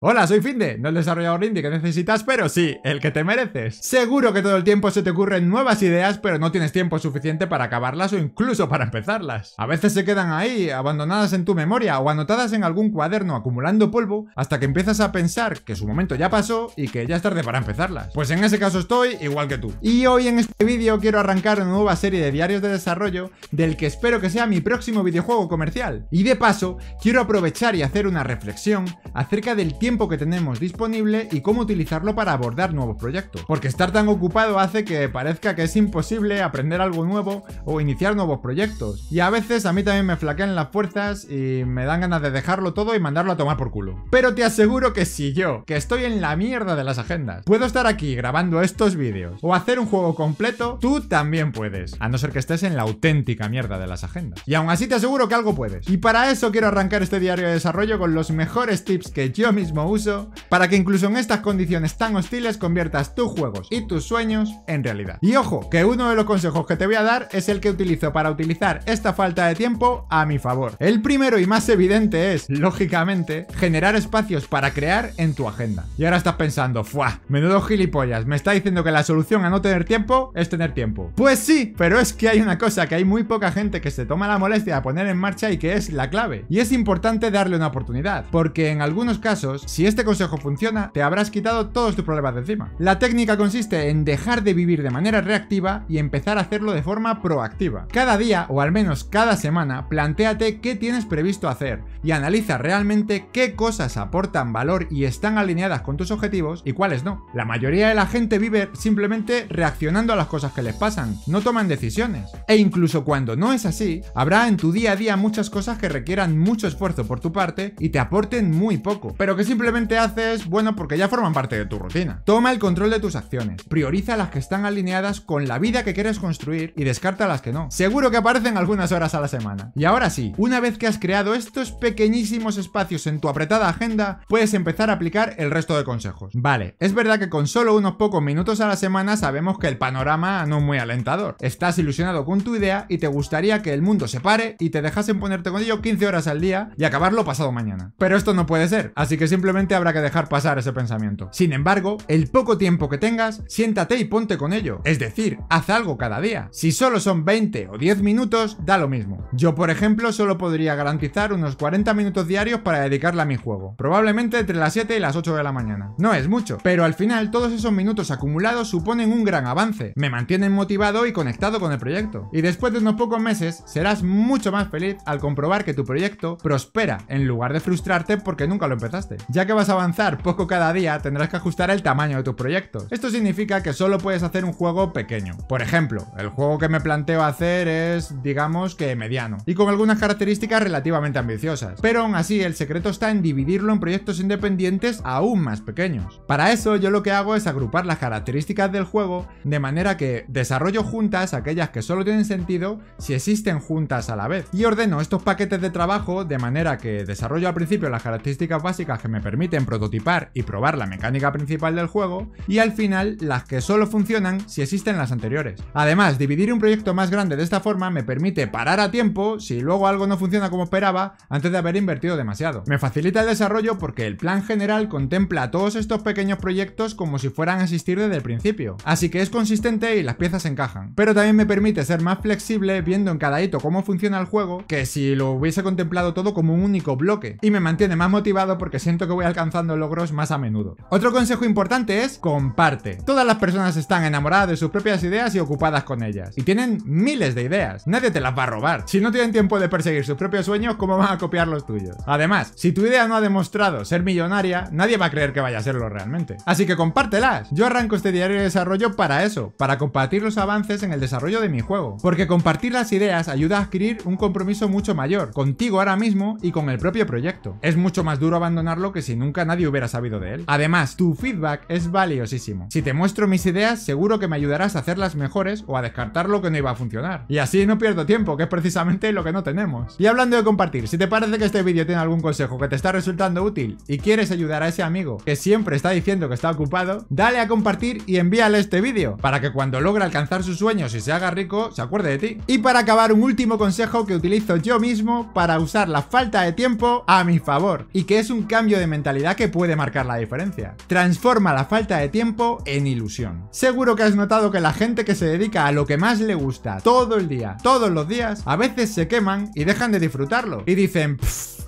Hola, soy Finde, no el desarrollador indie que necesitas, pero sí, el que te mereces. Seguro que todo el tiempo se te ocurren nuevas ideas, pero no tienes tiempo suficiente para acabarlas o incluso para empezarlas. A veces se quedan ahí, abandonadas en tu memoria o anotadas en algún cuaderno acumulando polvo, hasta que empiezas a pensar que su momento ya pasó y que ya es tarde para empezarlas. Pues en ese caso estoy igual que tú. Y hoy en este vídeo quiero arrancar una nueva serie de diarios de desarrollo del que espero que sea mi próximo videojuego comercial. Y de paso, quiero aprovechar y hacer una reflexión acerca del tiempo tiempo que tenemos disponible y cómo utilizarlo para abordar nuevos proyectos. Porque estar tan ocupado hace que parezca que es imposible aprender algo nuevo o iniciar nuevos proyectos. Y a veces a mí también me flaquean las fuerzas y me dan ganas de dejarlo todo y mandarlo a tomar por culo. Pero te aseguro que si yo, que estoy en la mierda de las agendas, puedo estar aquí grabando estos vídeos o hacer un juego completo, tú también puedes. A no ser que estés en la auténtica mierda de las agendas. Y aún así te aseguro que algo puedes. Y para eso quiero arrancar este diario de desarrollo con los mejores tips que yo mismo uso, para que incluso en estas condiciones tan hostiles conviertas tus juegos y tus sueños en realidad. Y ojo, que uno de los consejos que te voy a dar es el que utilizo para utilizar esta falta de tiempo a mi favor. El primero y más evidente es, lógicamente, generar espacios para crear en tu agenda. Y ahora estás pensando, ¡Fua! Menudo gilipollas, me está diciendo que la solución a no tener tiempo es tener tiempo. Pues sí, pero es que hay una cosa que hay muy poca gente que se toma la molestia de poner en marcha y que es la clave. Y es importante darle una oportunidad, porque en algunos casos si este consejo funciona, te habrás quitado todos tus problemas de encima. La técnica consiste en dejar de vivir de manera reactiva y empezar a hacerlo de forma proactiva. Cada día, o al menos cada semana, planteate qué tienes previsto hacer y analiza realmente qué cosas aportan valor y están alineadas con tus objetivos y cuáles no. La mayoría de la gente vive simplemente reaccionando a las cosas que les pasan, no toman decisiones. E incluso cuando no es así, habrá en tu día a día muchas cosas que requieran mucho esfuerzo por tu parte y te aporten muy poco, pero que simplemente haces, bueno, porque ya forman parte de tu rutina. Toma el control de tus acciones, prioriza las que están alineadas con la vida que quieres construir y descarta las que no. Seguro que aparecen algunas horas a la semana. Y ahora sí, una vez que has creado estos pequeñísimos espacios en tu apretada agenda, puedes empezar a aplicar el resto de consejos. Vale, es verdad que con solo unos pocos minutos a la semana sabemos que el panorama no es muy alentador. Estás ilusionado con tu idea y te gustaría que el mundo se pare y te dejasen ponerte con ello 15 horas al día y acabarlo pasado mañana. Pero esto no puede ser, así que simplemente simplemente habrá que dejar pasar ese pensamiento. Sin embargo, el poco tiempo que tengas, siéntate y ponte con ello. Es decir, haz algo cada día. Si solo son 20 o 10 minutos, da lo mismo. Yo, por ejemplo, solo podría garantizar unos 40 minutos diarios para dedicarle a mi juego. Probablemente entre las 7 y las 8 de la mañana. No es mucho, pero al final todos esos minutos acumulados suponen un gran avance. Me mantienen motivado y conectado con el proyecto. Y después de unos pocos meses, serás mucho más feliz al comprobar que tu proyecto prospera en lugar de frustrarte porque nunca lo empezaste ya que vas a avanzar poco cada día, tendrás que ajustar el tamaño de tus proyectos. Esto significa que solo puedes hacer un juego pequeño. Por ejemplo, el juego que me planteo hacer es, digamos que mediano, y con algunas características relativamente ambiciosas. Pero aún así, el secreto está en dividirlo en proyectos independientes aún más pequeños. Para eso, yo lo que hago es agrupar las características del juego de manera que desarrollo juntas aquellas que solo tienen sentido si existen juntas a la vez. Y ordeno estos paquetes de trabajo de manera que desarrollo al principio las características básicas que me permiten prototipar y probar la mecánica principal del juego, y al final las que solo funcionan si existen las anteriores. Además, dividir un proyecto más grande de esta forma me permite parar a tiempo si luego algo no funciona como esperaba antes de haber invertido demasiado. Me facilita el desarrollo porque el plan general contempla todos estos pequeños proyectos como si fueran a existir desde el principio, así que es consistente y las piezas encajan. Pero también me permite ser más flexible viendo en cada hito cómo funciona el juego que si lo hubiese contemplado todo como un único bloque, y me mantiene más motivado porque siento que voy alcanzando logros más a menudo. Otro consejo importante es comparte. Todas las personas están enamoradas de sus propias ideas y ocupadas con ellas. Y tienen miles de ideas. Nadie te las va a robar. Si no tienen tiempo de perseguir sus propios sueños, ¿cómo van a copiar los tuyos? Además, si tu idea no ha demostrado ser millonaria, nadie va a creer que vaya a serlo realmente. Así que compártelas. Yo arranco este diario de desarrollo para eso, para compartir los avances en el desarrollo de mi juego. Porque compartir las ideas ayuda a adquirir un compromiso mucho mayor, contigo ahora mismo y con el propio proyecto. Es mucho más duro abandonarlo que si nunca nadie hubiera sabido de él. Además, tu feedback es valiosísimo. Si te muestro mis ideas, seguro que me ayudarás a hacerlas mejores o a descartar lo que no iba a funcionar. Y así no pierdo tiempo, que es precisamente lo que no tenemos. Y hablando de compartir, si te parece que este vídeo tiene algún consejo que te está resultando útil y quieres ayudar a ese amigo que siempre está diciendo que está ocupado, dale a compartir y envíale este vídeo para que cuando logre alcanzar sus sueños y se haga rico, se acuerde de ti. Y para acabar, un último consejo que utilizo yo mismo para usar la falta de tiempo a mi favor y que es un cambio de mentalidad que puede marcar la diferencia. Transforma la falta de tiempo en ilusión. Seguro que has notado que la gente que se dedica a lo que más le gusta todo el día, todos los días, a veces se queman y dejan de disfrutarlo. Y dicen,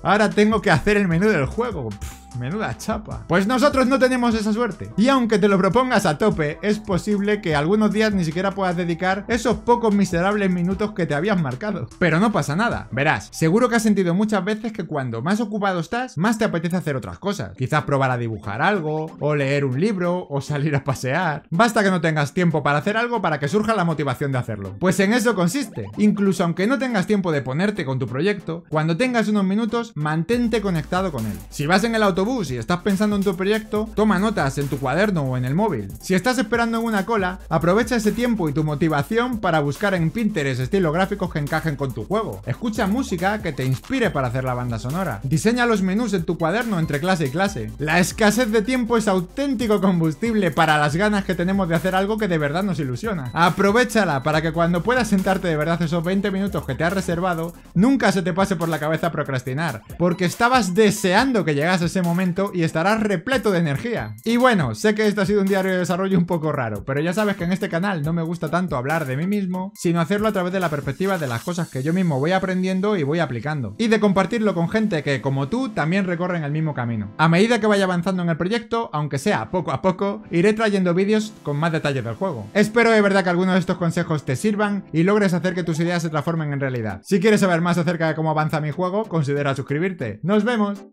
ahora tengo que hacer el menú del juego. Menuda chapa. Pues nosotros no tenemos esa suerte. Y aunque te lo propongas a tope, es posible que algunos días ni siquiera puedas dedicar esos pocos miserables minutos que te habías marcado. Pero no pasa nada. Verás, seguro que has sentido muchas veces que cuando más ocupado estás, más te apetece hacer otras cosas. Quizás probar a dibujar algo, o leer un libro, o salir a pasear. Basta que no tengas tiempo para hacer algo para que surja la motivación de hacerlo. Pues en eso consiste. Incluso aunque no tengas tiempo de ponerte con tu proyecto, cuando tengas unos minutos, mantente conectado con él. Si vas en el auto bus y estás pensando en tu proyecto, toma notas en tu cuaderno o en el móvil. Si estás esperando en una cola, aprovecha ese tiempo y tu motivación para buscar en Pinterest estilos gráficos que encajen con tu juego. Escucha música que te inspire para hacer la banda sonora. Diseña los menús en tu cuaderno entre clase y clase. La escasez de tiempo es auténtico combustible para las ganas que tenemos de hacer algo que de verdad nos ilusiona. Aprovechala para que cuando puedas sentarte de verdad esos 20 minutos que te has reservado, nunca se te pase por la cabeza procrastinar, porque estabas deseando que llegase ese momento y estarás repleto de energía. Y bueno, sé que esto ha sido un diario de desarrollo un poco raro, pero ya sabes que en este canal no me gusta tanto hablar de mí mismo, sino hacerlo a través de la perspectiva de las cosas que yo mismo voy aprendiendo y voy aplicando. Y de compartirlo con gente que, como tú, también recorren el mismo camino. A medida que vaya avanzando en el proyecto, aunque sea poco a poco, iré trayendo vídeos con más detalles del juego. Espero de verdad que algunos de estos consejos te sirvan y logres hacer que tus ideas se transformen en realidad. Si quieres saber más acerca de cómo avanza mi juego, considera suscribirte. ¡Nos vemos!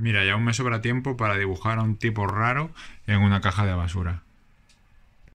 Mira, ya aún me sobra tiempo para dibujar a un tipo raro en una caja de basura.